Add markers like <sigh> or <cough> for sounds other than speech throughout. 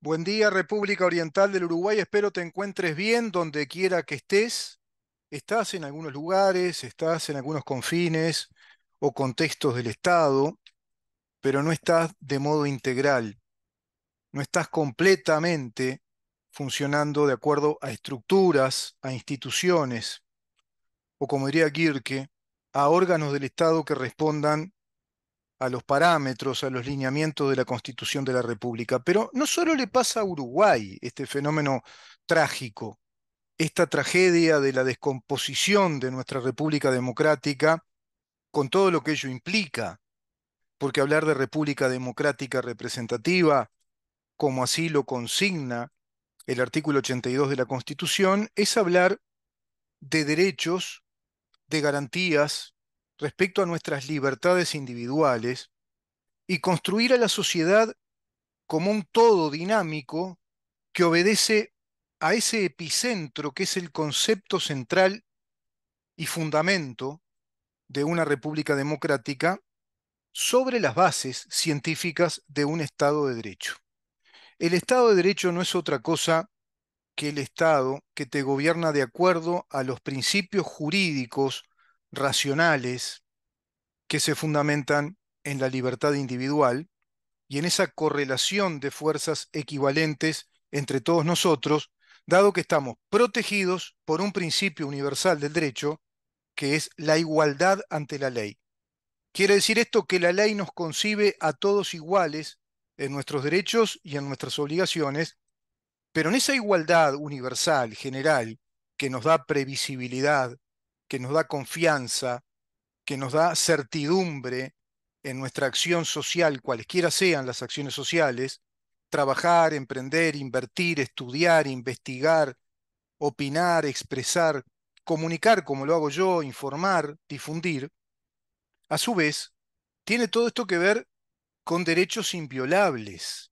Buen día, República Oriental del Uruguay. Espero te encuentres bien donde quiera que estés. Estás en algunos lugares, estás en algunos confines o contextos del Estado, pero no estás de modo integral. No estás completamente funcionando de acuerdo a estructuras, a instituciones, o como diría Girke, a órganos del Estado que respondan a los parámetros, a los lineamientos de la Constitución de la República. Pero no solo le pasa a Uruguay este fenómeno trágico, esta tragedia de la descomposición de nuestra República Democrática, con todo lo que ello implica, porque hablar de República Democrática representativa, como así lo consigna el artículo 82 de la Constitución, es hablar de derechos, de garantías, respecto a nuestras libertades individuales y construir a la sociedad como un todo dinámico que obedece a ese epicentro que es el concepto central y fundamento de una república democrática sobre las bases científicas de un Estado de Derecho. El Estado de Derecho no es otra cosa que el Estado que te gobierna de acuerdo a los principios jurídicos racionales que se fundamentan en la libertad individual y en esa correlación de fuerzas equivalentes entre todos nosotros, dado que estamos protegidos por un principio universal del derecho, que es la igualdad ante la ley. Quiere decir esto que la ley nos concibe a todos iguales en nuestros derechos y en nuestras obligaciones, pero en esa igualdad universal, general, que nos da previsibilidad, que nos da confianza, que nos da certidumbre en nuestra acción social, cualesquiera sean las acciones sociales, trabajar, emprender, invertir, estudiar, investigar, opinar, expresar, comunicar como lo hago yo, informar, difundir, a su vez, tiene todo esto que ver con derechos inviolables,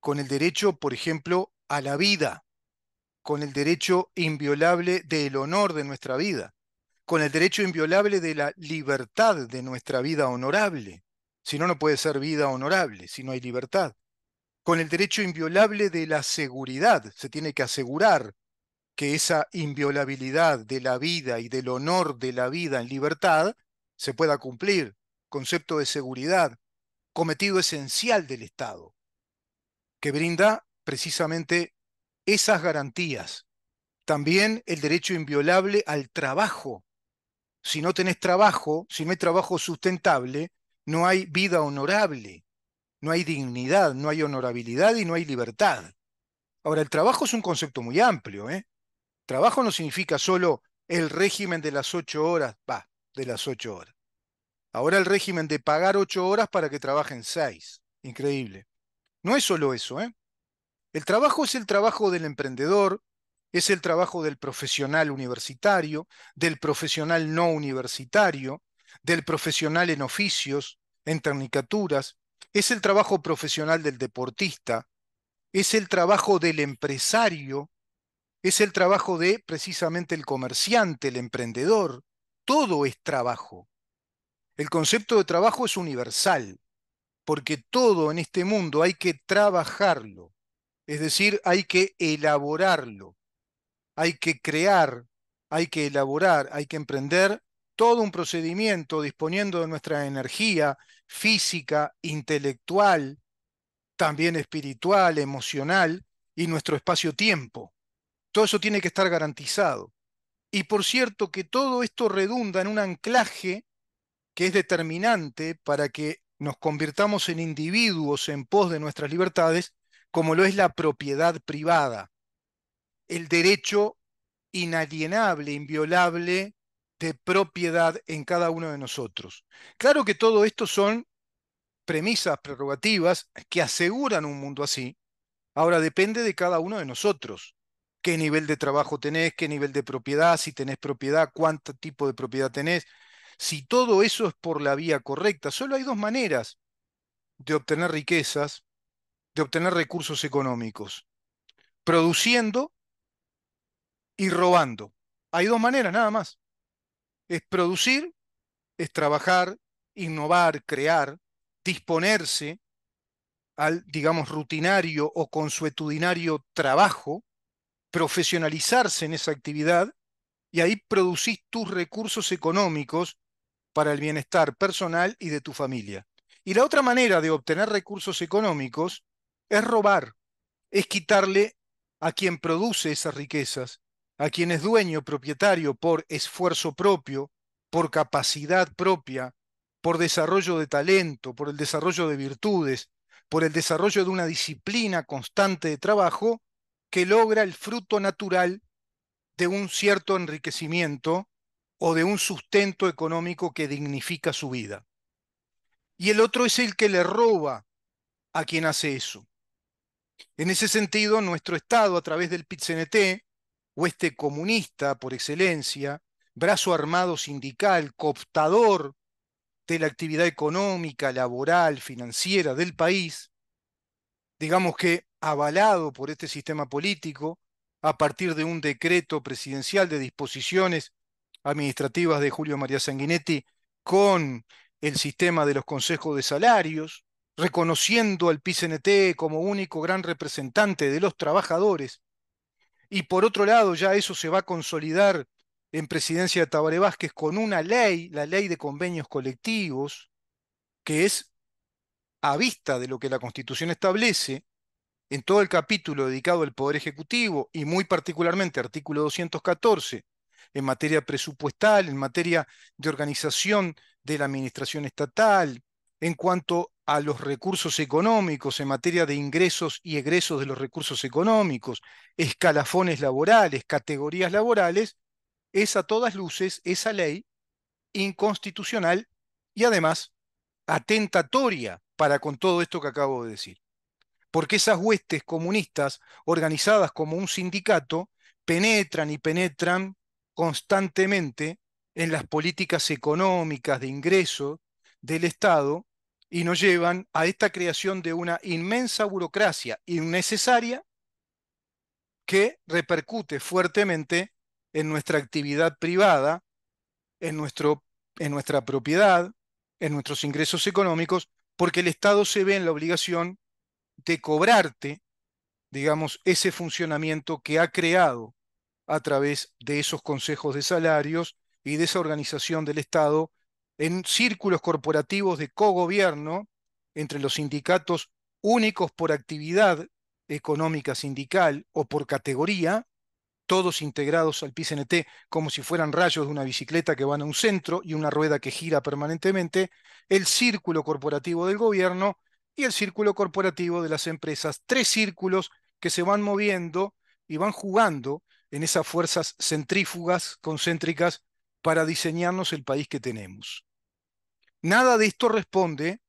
con el derecho, por ejemplo, a la vida, con el derecho inviolable del honor de nuestra vida con el derecho inviolable de la libertad de nuestra vida honorable. Si no, no puede ser vida honorable, si no hay libertad. Con el derecho inviolable de la seguridad. Se tiene que asegurar que esa inviolabilidad de la vida y del honor de la vida en libertad se pueda cumplir. Concepto de seguridad, cometido esencial del Estado, que brinda precisamente esas garantías. También el derecho inviolable al trabajo si no tenés trabajo, si no hay trabajo sustentable, no hay vida honorable, no hay dignidad, no hay honorabilidad y no hay libertad. Ahora, el trabajo es un concepto muy amplio. ¿eh? Trabajo no significa solo el régimen de las ocho horas, va, de las ocho horas. Ahora el régimen de pagar ocho horas para que trabajen seis. Increíble. No es solo eso. ¿eh? El trabajo es el trabajo del emprendedor, es el trabajo del profesional universitario, del profesional no universitario, del profesional en oficios, en tecnicaturas, es el trabajo profesional del deportista, es el trabajo del empresario, es el trabajo de precisamente el comerciante, el emprendedor, todo es trabajo. El concepto de trabajo es universal, porque todo en este mundo hay que trabajarlo, es decir, hay que elaborarlo, hay que crear, hay que elaborar, hay que emprender todo un procedimiento disponiendo de nuestra energía física, intelectual, también espiritual, emocional y nuestro espacio-tiempo. Todo eso tiene que estar garantizado. Y por cierto que todo esto redunda en un anclaje que es determinante para que nos convirtamos en individuos en pos de nuestras libertades, como lo es la propiedad privada el derecho inalienable, inviolable de propiedad en cada uno de nosotros. Claro que todo esto son premisas, prerrogativas que aseguran un mundo así. Ahora depende de cada uno de nosotros. ¿Qué nivel de trabajo tenés? ¿Qué nivel de propiedad? Si tenés propiedad, cuánto tipo de propiedad tenés. Si todo eso es por la vía correcta, solo hay dos maneras de obtener riquezas, de obtener recursos económicos. Produciendo y robando. Hay dos maneras nada más. Es producir, es trabajar, innovar, crear, disponerse al, digamos, rutinario o consuetudinario trabajo, profesionalizarse en esa actividad y ahí producís tus recursos económicos para el bienestar personal y de tu familia. Y la otra manera de obtener recursos económicos es robar, es quitarle a quien produce esas riquezas, a quien es dueño, propietario por esfuerzo propio, por capacidad propia, por desarrollo de talento, por el desarrollo de virtudes, por el desarrollo de una disciplina constante de trabajo que logra el fruto natural de un cierto enriquecimiento o de un sustento económico que dignifica su vida. Y el otro es el que le roba a quien hace eso. En ese sentido, nuestro Estado, a través del PITCNT, hueste comunista por excelencia, brazo armado sindical, cooptador de la actividad económica, laboral, financiera del país, digamos que avalado por este sistema político a partir de un decreto presidencial de disposiciones administrativas de Julio María Sanguinetti con el sistema de los consejos de salarios, reconociendo al PICNT como único gran representante de los trabajadores y por otro lado, ya eso se va a consolidar en presidencia de Tabaré Vázquez con una ley, la ley de convenios colectivos, que es a vista de lo que la Constitución establece, en todo el capítulo dedicado al Poder Ejecutivo y muy particularmente artículo 214, en materia presupuestal, en materia de organización de la administración estatal, en cuanto a los recursos económicos en materia de ingresos y egresos de los recursos económicos, escalafones laborales, categorías laborales, es a todas luces esa ley inconstitucional y además atentatoria para con todo esto que acabo de decir. Porque esas huestes comunistas organizadas como un sindicato penetran y penetran constantemente en las políticas económicas de ingreso del Estado y nos llevan a esta creación de una inmensa burocracia innecesaria que repercute fuertemente en nuestra actividad privada, en, nuestro, en nuestra propiedad, en nuestros ingresos económicos, porque el Estado se ve en la obligación de cobrarte, digamos, ese funcionamiento que ha creado a través de esos consejos de salarios y de esa organización del Estado en círculos corporativos de cogobierno entre los sindicatos únicos por actividad económica sindical o por categoría, todos integrados al PCNT como si fueran rayos de una bicicleta que van a un centro y una rueda que gira permanentemente, el círculo corporativo del gobierno y el círculo corporativo de las empresas, tres círculos que se van moviendo y van jugando en esas fuerzas centrífugas, concéntricas, para diseñarnos el país que tenemos. Nada de esto responde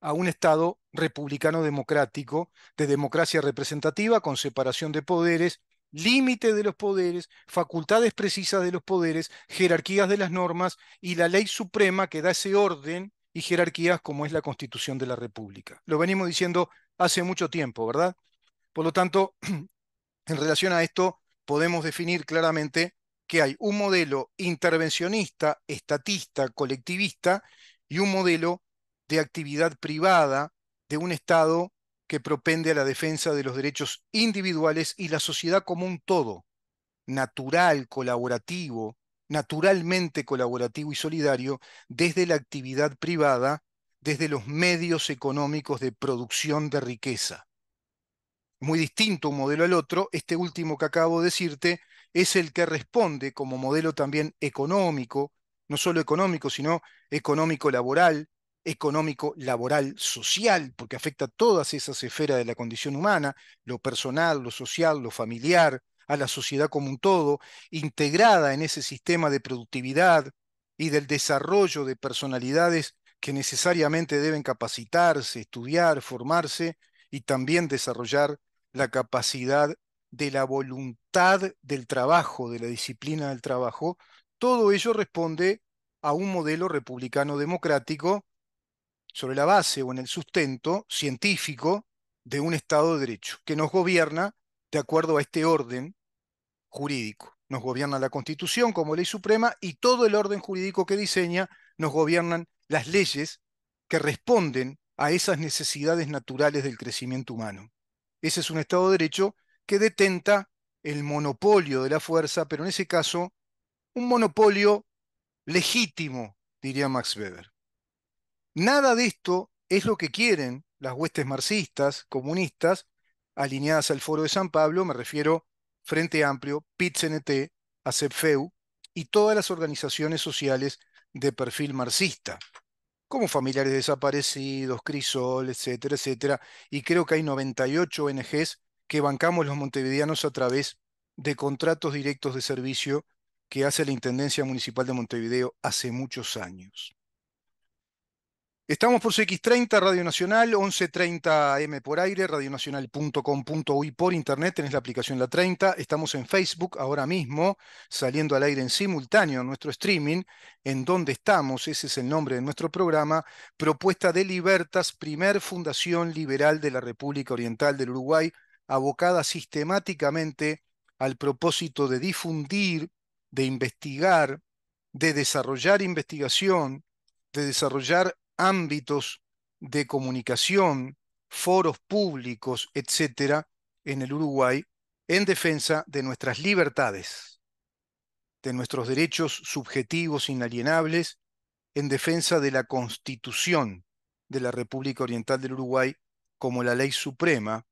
a un Estado republicano democrático, de democracia representativa, con separación de poderes, límite de los poderes, facultades precisas de los poderes, jerarquías de las normas y la ley suprema que da ese orden y jerarquías como es la Constitución de la República. Lo venimos diciendo hace mucho tiempo, ¿verdad? Por lo tanto, <clears throat> en relación a esto, podemos definir claramente que hay un modelo intervencionista, estatista, colectivista, y un modelo de actividad privada de un Estado que propende a la defensa de los derechos individuales y la sociedad como un todo, natural, colaborativo, naturalmente colaborativo y solidario, desde la actividad privada, desde los medios económicos de producción de riqueza. Muy distinto un modelo al otro, este último que acabo de decirte es el que responde como modelo también económico, no solo económico, sino económico-laboral, económico-laboral social, porque afecta a todas esas esferas de la condición humana, lo personal, lo social, lo familiar, a la sociedad como un todo, integrada en ese sistema de productividad y del desarrollo de personalidades que necesariamente deben capacitarse, estudiar, formarse y también desarrollar la capacidad de la voluntad del trabajo, de la disciplina del trabajo, todo ello responde a un modelo republicano democrático sobre la base o en el sustento científico de un Estado de Derecho, que nos gobierna de acuerdo a este orden jurídico. Nos gobierna la Constitución como ley suprema y todo el orden jurídico que diseña nos gobiernan las leyes que responden a esas necesidades naturales del crecimiento humano. Ese es un Estado de Derecho que detenta el monopolio de la fuerza, pero en ese caso un monopolio legítimo, diría Max Weber. Nada de esto es lo que quieren las huestes marxistas, comunistas, alineadas al Foro de San Pablo, me refiero Frente Amplio, PIT-CNT, ACEPFEU y todas las organizaciones sociales de perfil marxista, como familiares desaparecidos, Crisol, etcétera, etcétera, y creo que hay 98 ONGs que bancamos los montevideanos a través de contratos directos de servicio que hace la Intendencia Municipal de Montevideo hace muchos años. Estamos por x 30 Radio Nacional, 1130 AM por aire, radionacional.com.uy por internet, tenés la aplicación La 30, estamos en Facebook ahora mismo, saliendo al aire en simultáneo nuestro streaming, en donde estamos, ese es el nombre de nuestro programa, Propuesta de Libertas, primer fundación liberal de la República Oriental del Uruguay, abocada sistemáticamente al propósito de difundir de investigar, de desarrollar investigación, de desarrollar ámbitos de comunicación, foros públicos, etcétera, en el Uruguay, en defensa de nuestras libertades, de nuestros derechos subjetivos inalienables, en defensa de la Constitución de la República Oriental del Uruguay como la ley suprema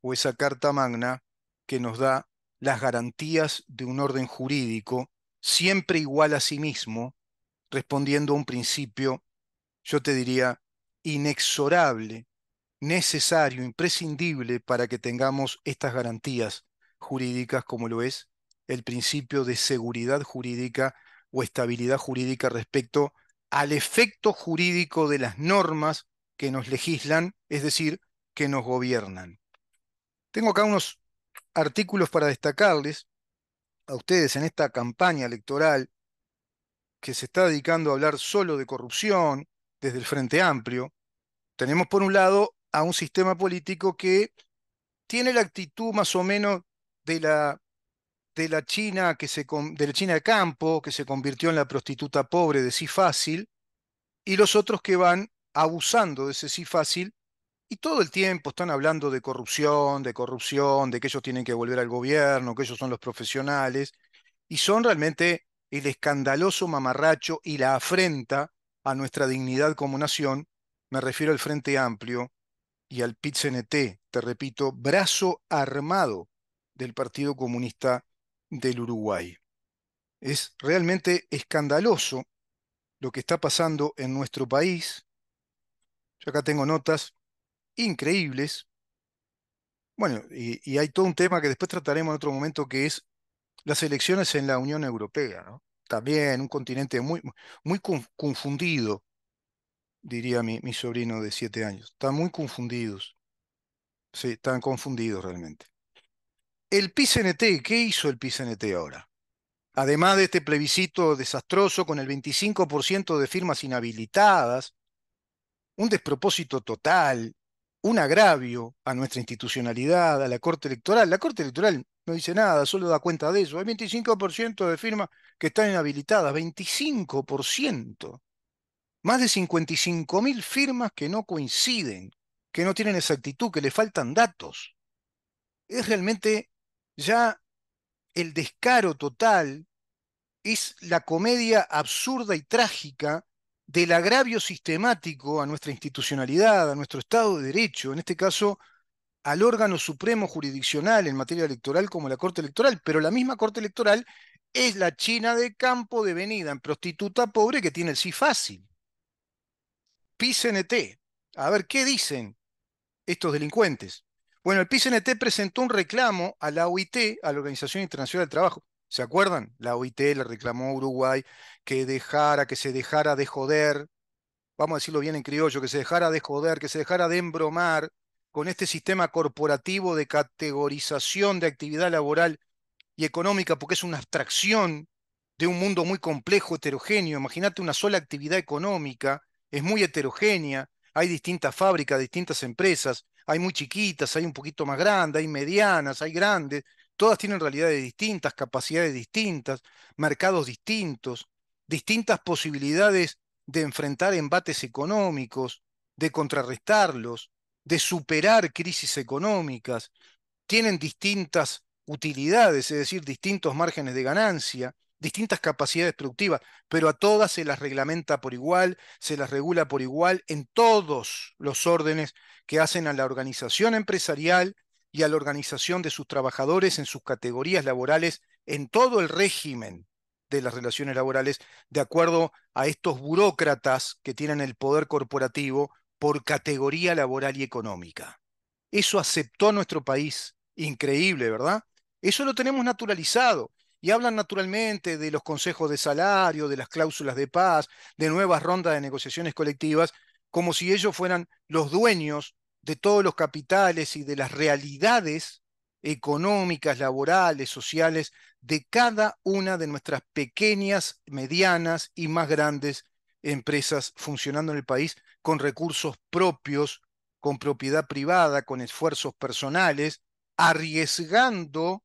o esa carta magna que nos da las garantías de un orden jurídico siempre igual a sí mismo, respondiendo a un principio, yo te diría, inexorable, necesario, imprescindible para que tengamos estas garantías jurídicas como lo es el principio de seguridad jurídica o estabilidad jurídica respecto al efecto jurídico de las normas que nos legislan, es decir, que nos gobiernan. Tengo acá unos artículos para destacarles a ustedes en esta campaña electoral que se está dedicando a hablar solo de corrupción desde el Frente Amplio. Tenemos por un lado a un sistema político que tiene la actitud más o menos de la, de la China que se de la China de campo que se convirtió en la prostituta pobre de sí fácil y los otros que van abusando de ese sí fácil y todo el tiempo están hablando de corrupción, de corrupción, de que ellos tienen que volver al gobierno, que ellos son los profesionales, y son realmente el escandaloso mamarracho y la afrenta a nuestra dignidad como nación. Me refiero al Frente Amplio y al PIT-CNT, te repito, brazo armado del Partido Comunista del Uruguay. Es realmente escandaloso lo que está pasando en nuestro país. Yo acá tengo notas increíbles. Bueno, y, hay todo un tema que después trataremos en otro momento, que es las elecciones en la Unión Europea, También un continente muy, muy confundido, diría mi, sobrino de siete años. Están muy confundidos. Sí, están confundidos realmente. El PCNT, ¿qué hizo el PCNT ahora? Además de este plebiscito desastroso con el 25% de firmas inhabilitadas, un despropósito total, un agravio a nuestra institucionalidad, a la Corte Electoral. La Corte Electoral no dice nada, solo da cuenta de eso. Hay 25% de firmas que están inhabilitadas, 25%. Más de 55.000 firmas que no coinciden, que no tienen exactitud, que le faltan datos. Es realmente ya el descaro total, es la comedia absurda y trágica del agravio sistemático a nuestra institucionalidad, a nuestro Estado de Derecho, en este caso al órgano supremo jurisdiccional en materia electoral como la Corte Electoral, pero la misma Corte Electoral es la China de campo de venida en prostituta pobre que tiene el sí fácil. PcnT, A ver, ¿qué dicen estos delincuentes? Bueno, el PcnT presentó un reclamo a la OIT, a la Organización Internacional del Trabajo, ¿Se acuerdan? La OIT le reclamó a Uruguay que dejara, que se dejara de joder, vamos a decirlo bien en criollo, que se dejara de joder, que se dejara de embromar con este sistema corporativo de categorización de actividad laboral y económica, porque es una abstracción de un mundo muy complejo, heterogéneo. Imagínate una sola actividad económica, es muy heterogénea, hay distintas fábricas, distintas empresas, hay muy chiquitas, hay un poquito más grandes, hay medianas, hay grandes, Todas tienen realidades distintas, capacidades distintas, mercados distintos, distintas posibilidades de enfrentar embates económicos, de contrarrestarlos, de superar crisis económicas, tienen distintas utilidades, es decir, distintos márgenes de ganancia, distintas capacidades productivas, pero a todas se las reglamenta por igual, se las regula por igual en todos los órdenes que hacen a la organización empresarial y a la organización de sus trabajadores en sus categorías laborales en todo el régimen de las relaciones laborales, de acuerdo a estos burócratas que tienen el poder corporativo por categoría laboral y económica. Eso aceptó nuestro país. Increíble, ¿verdad? Eso lo tenemos naturalizado. Y hablan naturalmente de los consejos de salario, de las cláusulas de paz, de nuevas rondas de negociaciones colectivas, como si ellos fueran los dueños de todos los capitales y de las realidades económicas, laborales, sociales, de cada una de nuestras pequeñas, medianas y más grandes empresas funcionando en el país con recursos propios, con propiedad privada, con esfuerzos personales, arriesgando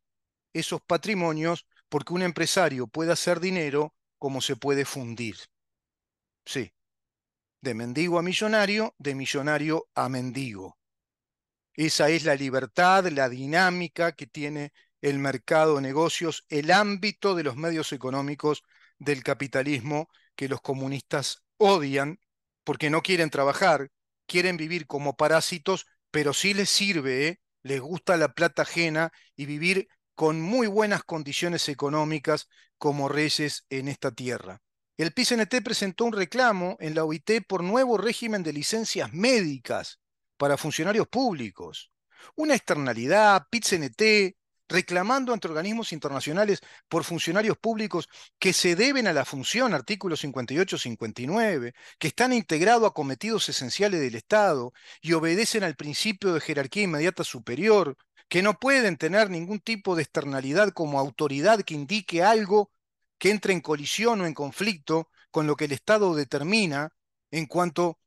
esos patrimonios porque un empresario puede hacer dinero como se puede fundir. Sí de mendigo a millonario, de millonario a mendigo. Esa es la libertad, la dinámica que tiene el mercado de negocios, el ámbito de los medios económicos del capitalismo que los comunistas odian porque no quieren trabajar, quieren vivir como parásitos, pero sí les sirve, ¿eh? les gusta la plata ajena y vivir con muy buenas condiciones económicas como reyes en esta tierra el PCNT presentó un reclamo en la OIT por nuevo régimen de licencias médicas para funcionarios públicos. Una externalidad, PCNT, reclamando ante organismos internacionales por funcionarios públicos que se deben a la función, artículo 58-59, que están integrados a cometidos esenciales del Estado y obedecen al principio de jerarquía inmediata superior, que no pueden tener ningún tipo de externalidad como autoridad que indique algo que entre en colisión o en conflicto con lo que el Estado determina en cuanto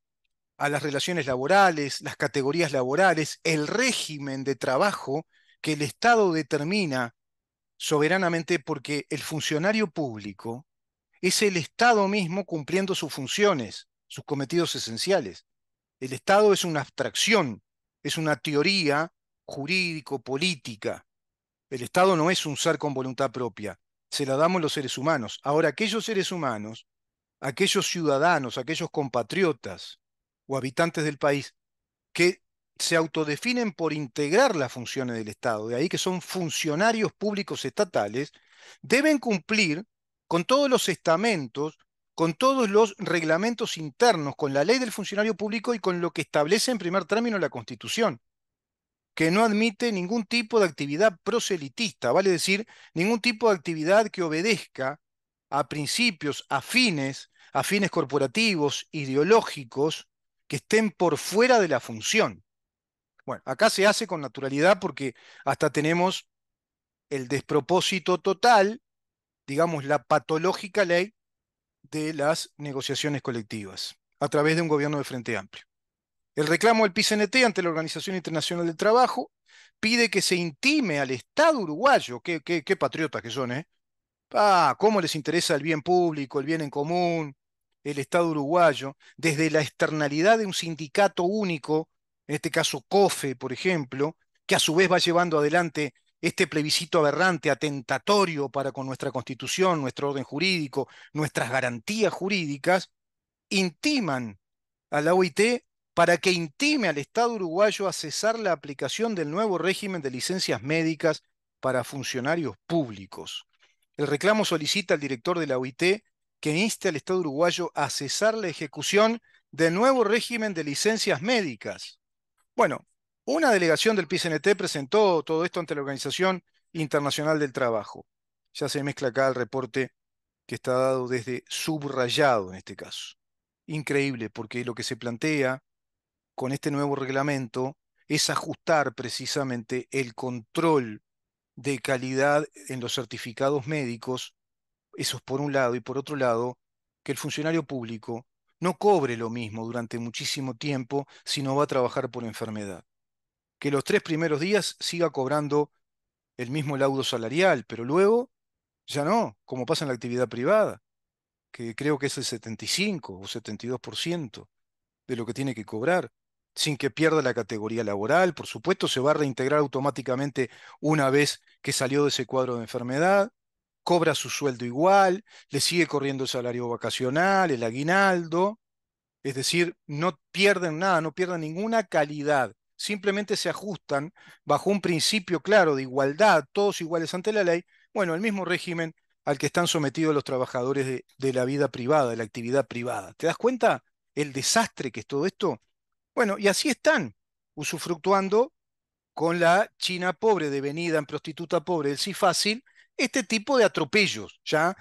a las relaciones laborales, las categorías laborales, el régimen de trabajo que el Estado determina soberanamente porque el funcionario público es el Estado mismo cumpliendo sus funciones, sus cometidos esenciales. El Estado es una abstracción, es una teoría jurídico-política. El Estado no es un ser con voluntad propia se la damos los seres humanos. Ahora, aquellos seres humanos, aquellos ciudadanos, aquellos compatriotas o habitantes del país que se autodefinen por integrar las funciones del Estado, de ahí que son funcionarios públicos estatales, deben cumplir con todos los estamentos, con todos los reglamentos internos, con la ley del funcionario público y con lo que establece en primer término la Constitución que no admite ningún tipo de actividad proselitista, vale decir, ningún tipo de actividad que obedezca a principios a fines, a fines corporativos, ideológicos, que estén por fuera de la función. Bueno, acá se hace con naturalidad porque hasta tenemos el despropósito total, digamos, la patológica ley de las negociaciones colectivas a través de un gobierno de Frente Amplio. El reclamo del pcnt ante la Organización Internacional del Trabajo pide que se intime al Estado uruguayo, qué, qué, patriotas que son, ¿eh? Ah, cómo les interesa el bien público, el bien en común, el Estado uruguayo, desde la externalidad de un sindicato único, en este caso COFE, por ejemplo, que a su vez va llevando adelante este plebiscito aberrante, atentatorio para con nuestra constitución, nuestro orden jurídico, nuestras garantías jurídicas, intiman a la OIT para que intime al Estado uruguayo a cesar la aplicación del nuevo régimen de licencias médicas para funcionarios públicos. El reclamo solicita al director de la OIT que inste al Estado uruguayo a cesar la ejecución del nuevo régimen de licencias médicas. Bueno, una delegación del PCNT presentó todo esto ante la Organización Internacional del Trabajo. Ya se mezcla acá el reporte que está dado desde subrayado en este caso. Increíble, porque lo que se plantea con este nuevo reglamento es ajustar precisamente el control de calidad en los certificados médicos, eso es por un lado, y por otro lado, que el funcionario público no cobre lo mismo durante muchísimo tiempo si no va a trabajar por enfermedad. Que los tres primeros días siga cobrando el mismo laudo salarial, pero luego ya no, como pasa en la actividad privada, que creo que es el 75 o 72% de lo que tiene que cobrar sin que pierda la categoría laboral, por supuesto se va a reintegrar automáticamente una vez que salió de ese cuadro de enfermedad, cobra su sueldo igual, le sigue corriendo el salario vacacional, el aguinaldo, es decir, no pierden nada, no pierden ninguna calidad, simplemente se ajustan bajo un principio claro de igualdad, todos iguales ante la ley, bueno, el mismo régimen al que están sometidos los trabajadores de, de la vida privada, de la actividad privada. ¿Te das cuenta el desastre que es todo esto? Bueno, y así están, usufructuando con la China pobre, devenida en prostituta pobre el sí fácil, este tipo de atropellos, ya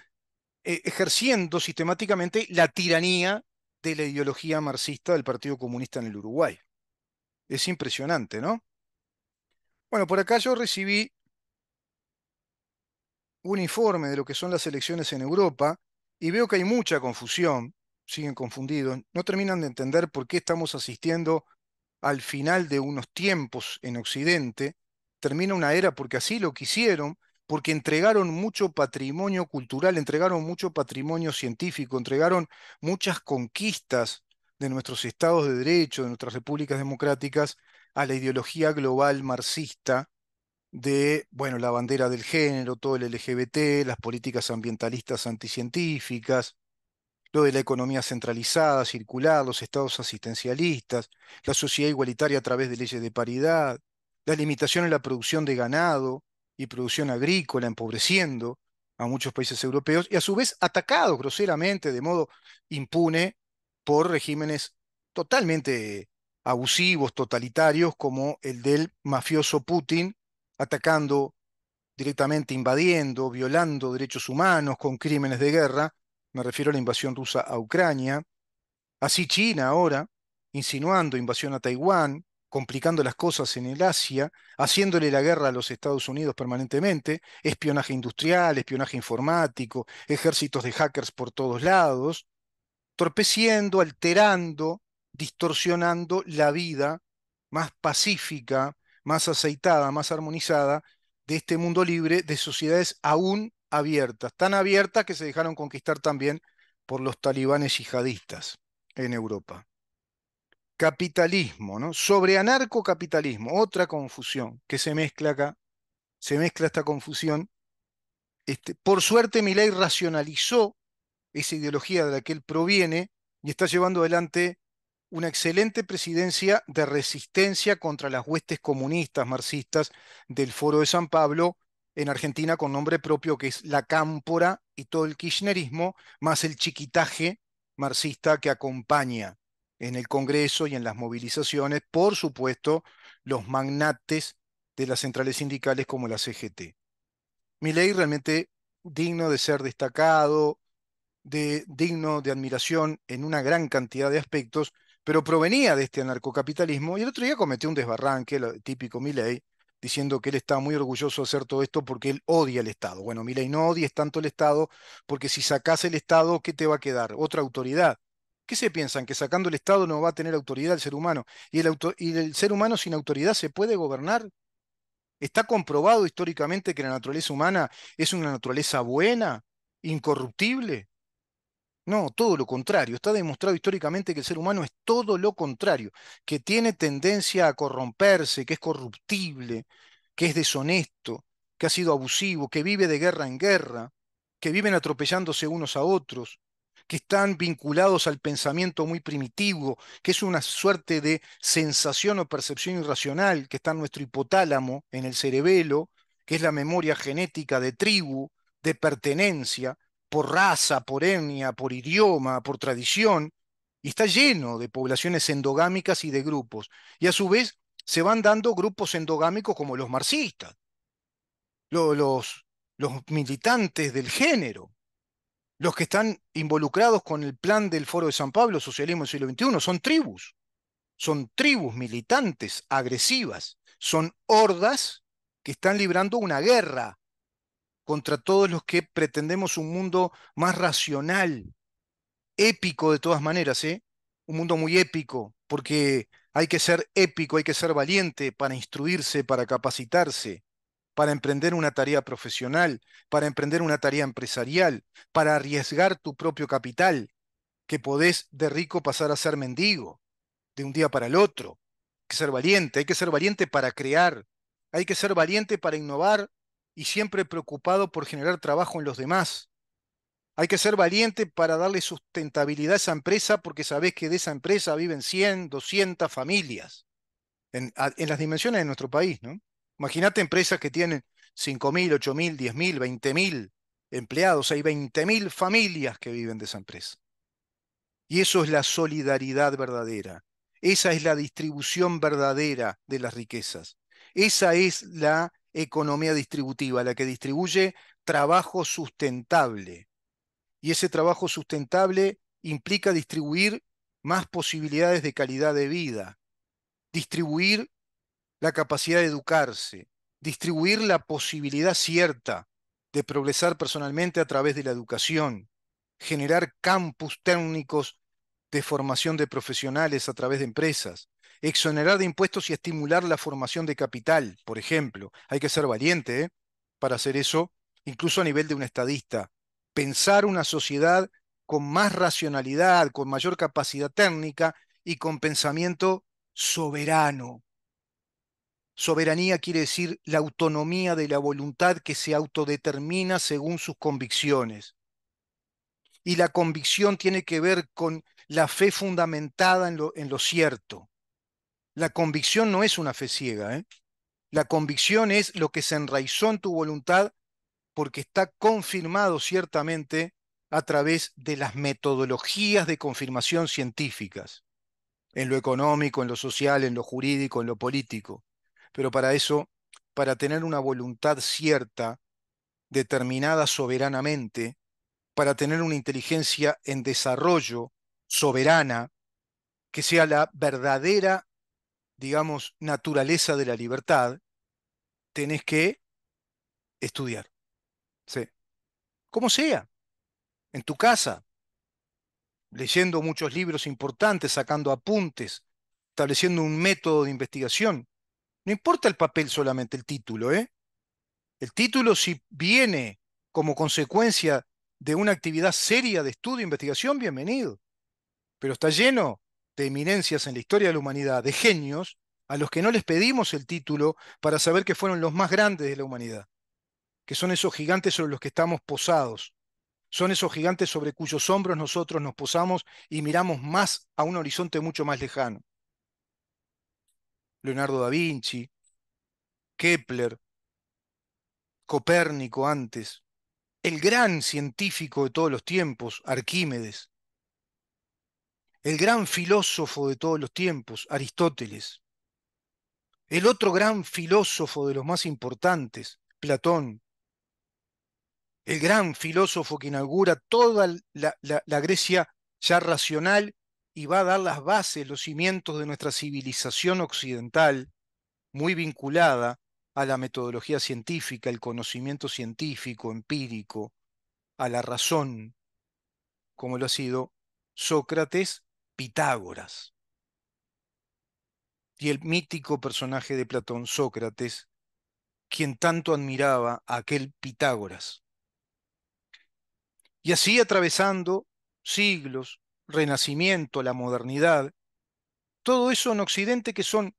e, ejerciendo sistemáticamente la tiranía de la ideología marxista del Partido Comunista en el Uruguay. Es impresionante, ¿no? Bueno, por acá yo recibí un informe de lo que son las elecciones en Europa y veo que hay mucha confusión siguen confundidos, no terminan de entender por qué estamos asistiendo al final de unos tiempos en Occidente, termina una era porque así lo quisieron, porque entregaron mucho patrimonio cultural, entregaron mucho patrimonio científico, entregaron muchas conquistas de nuestros estados de derecho, de nuestras repúblicas democráticas, a la ideología global marxista de, bueno, la bandera del género, todo el LGBT, las políticas ambientalistas anticientíficas, lo de la economía centralizada, circular, los estados asistencialistas, la sociedad igualitaria a través de leyes de paridad, la limitación en la producción de ganado y producción agrícola, empobreciendo a muchos países europeos y a su vez atacados groseramente de modo impune por regímenes totalmente abusivos, totalitarios, como el del mafioso Putin, atacando directamente, invadiendo, violando derechos humanos con crímenes de guerra me refiero a la invasión rusa a Ucrania, así China ahora, insinuando invasión a Taiwán, complicando las cosas en el Asia, haciéndole la guerra a los Estados Unidos permanentemente, espionaje industrial, espionaje informático, ejércitos de hackers por todos lados, torpeciendo, alterando, distorsionando la vida más pacífica, más aceitada, más armonizada de este mundo libre de sociedades aún abiertas, tan abiertas que se dejaron conquistar también por los talibanes yihadistas en Europa. Capitalismo, ¿no? Sobre anarcocapitalismo, otra confusión que se mezcla acá, se mezcla esta confusión. Este, por suerte, Milei racionalizó esa ideología de la que él proviene y está llevando adelante una excelente presidencia de resistencia contra las huestes comunistas marxistas del Foro de San Pablo en Argentina con nombre propio, que es la cámpora y todo el kirchnerismo, más el chiquitaje marxista que acompaña en el Congreso y en las movilizaciones, por supuesto, los magnates de las centrales sindicales como la CGT. Milei realmente digno de ser destacado, digno de admiración en una gran cantidad de aspectos, pero provenía de este anarcocapitalismo y el otro día cometió un desbarranque, lo típico Milei, diciendo que él está muy orgulloso de hacer todo esto porque él odia el Estado. Bueno, y no odies tanto el Estado, porque si sacas el Estado, ¿qué te va a quedar? Otra autoridad. ¿Qué se piensan? Que sacando el Estado no va a tener autoridad el ser humano. ¿Y el, y el ser humano sin autoridad se puede gobernar? Está comprobado históricamente que la naturaleza humana es una naturaleza buena, incorruptible. No, todo lo contrario. Está demostrado históricamente que el ser humano es todo lo contrario, que tiene tendencia a corromperse, que es corruptible, que es deshonesto, que ha sido abusivo, que vive de guerra en guerra, que viven atropellándose unos a otros, que están vinculados al pensamiento muy primitivo, que es una suerte de sensación o percepción irracional que está en nuestro hipotálamo, en el cerebelo, que es la memoria genética de tribu, de pertenencia, por raza, por etnia, por idioma, por tradición, y está lleno de poblaciones endogámicas y de grupos. Y a su vez se van dando grupos endogámicos como los marxistas, los, militantes del género, los que están involucrados con el plan del Foro de San Pablo, Socialismo del siglo XXI, son tribus, son tribus militantes, agresivas, son hordas que están librando una guerra contra todos los que pretendemos un mundo más racional, épico de todas maneras, ¿eh? un mundo muy épico, porque hay que ser épico, hay que ser valiente para instruirse, para capacitarse, para emprender una tarea profesional, para emprender una tarea empresarial, para arriesgar tu propio capital, que podés de rico pasar a ser mendigo de un día para el otro. Hay que ser valiente, hay que ser valiente para crear, hay que ser valiente para innovar y siempre preocupado por generar trabajo en los demás. Hay que ser valiente para darle sustentabilidad a esa empresa porque sabés que de esa empresa viven 100, 200 familias en, las dimensiones de nuestro país. ¿no? Imagínate empresas que tienen 5.000, 8.000, 10.000, 20.000 empleados. Hay 20.000 familias que viven de esa empresa. Y eso es la solidaridad verdadera. Esa es la distribución verdadera de las riquezas. Esa es la economía distributiva, la que distribuye trabajo sustentable. Y ese trabajo sustentable implica distribuir más posibilidades de calidad de vida, distribuir la capacidad de educarse, distribuir la posibilidad cierta de progresar personalmente a través de la educación, generar campus técnicos de formación de profesionales a través de empresas, exonerar de impuestos y estimular la formación de capital, por ejemplo. Hay que ser valiente ¿eh? para hacer eso, incluso a nivel de un estadista. Pensar una sociedad con más racionalidad, con mayor capacidad técnica y con pensamiento soberano. Soberanía quiere decir la autonomía de la voluntad que se autodetermina según sus convicciones. Y la convicción tiene que ver con la fe fundamentada en lo cierto. La convicción no es una fe ciega. ¿eh? La convicción es lo que se enraizó en tu voluntad porque está confirmado ciertamente a través de las metodologías de confirmación científicas, en lo económico, en lo social, en lo jurídico, en lo político. Pero para eso, para tener una voluntad cierta, determinada soberanamente, para tener una inteligencia en desarrollo soberana, que sea la verdadera digamos, naturaleza de la libertad, tenés que estudiar. Sí. Como sea, en tu casa, leyendo muchos libros importantes, sacando apuntes, estableciendo un método de investigación. No importa el papel solamente, el título, ¿eh? El título si viene como consecuencia de una actividad seria de estudio e investigación, bienvenido. Pero está lleno de eminencias en la historia de la humanidad, de genios, a los que no les pedimos el título para saber que fueron los más grandes de la humanidad, que son esos gigantes sobre los que estamos posados, son esos gigantes sobre cuyos hombros nosotros nos posamos y miramos más a un horizonte mucho más lejano. Leonardo da Vinci, Kepler, Copérnico antes, el gran científico de todos los tiempos, Arquímedes, el gran filósofo de todos los tiempos, Aristóteles, el otro gran filósofo de los más importantes, Platón, el gran filósofo que inaugura toda la, Grecia ya racional y va a dar las bases, los cimientos de nuestra civilización occidental, muy vinculada a la metodología científica, el conocimiento científico, empírico, a la razón, como lo ha sido Sócrates Pitágoras y el mítico personaje de Platón, Sócrates, quien tanto admiraba a aquel Pitágoras. Y así atravesando siglos, renacimiento, la modernidad, todo eso en Occidente que son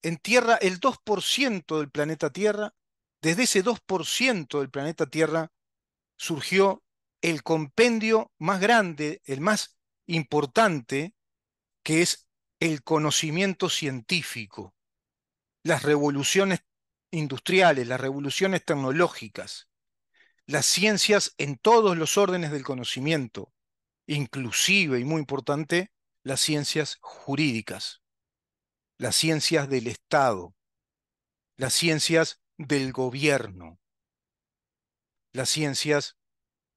en Tierra el 2% del planeta Tierra, desde ese 2% del planeta Tierra surgió el compendio más grande, el más importante, que es el conocimiento científico, las revoluciones industriales, las revoluciones tecnológicas, las ciencias en todos los órdenes del conocimiento, inclusive y muy importante, las ciencias jurídicas, las ciencias del Estado, las ciencias del gobierno, las ciencias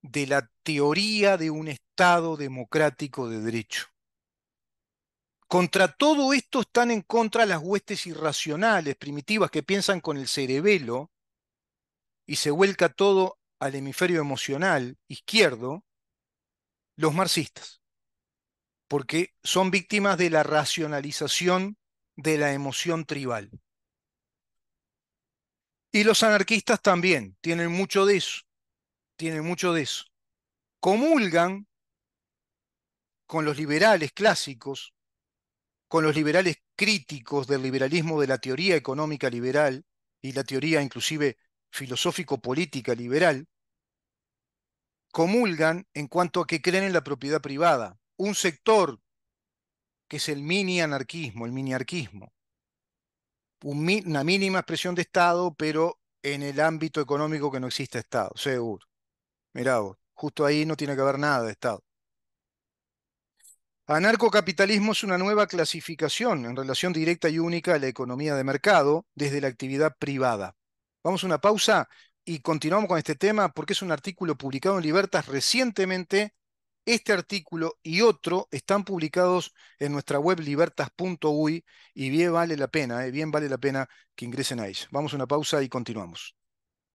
de la teoría de un Estado democrático de derecho. Contra todo esto están en contra las huestes irracionales, primitivas, que piensan con el cerebelo y se vuelca todo al hemisferio emocional izquierdo, los marxistas, porque son víctimas de la racionalización de la emoción tribal. Y los anarquistas también tienen mucho de eso tiene mucho de eso. Comulgan con los liberales clásicos, con los liberales críticos del liberalismo de la teoría económica liberal y la teoría inclusive filosófico-política liberal, comulgan en cuanto a que creen en la propiedad privada. Un sector que es el mini anarquismo, el mini arquismo, una mínima expresión de Estado, pero en el ámbito económico que no existe Estado, seguro. Mirá justo ahí no tiene que haber nada de Estado. Anarcocapitalismo es una nueva clasificación en relación directa y única a la economía de mercado desde la actividad privada. Vamos a una pausa y continuamos con este tema porque es un artículo publicado en Libertas recientemente. Este artículo y otro están publicados en nuestra web libertas.uy y bien vale la pena, eh, bien vale la pena que ingresen a Vamos a una pausa y continuamos.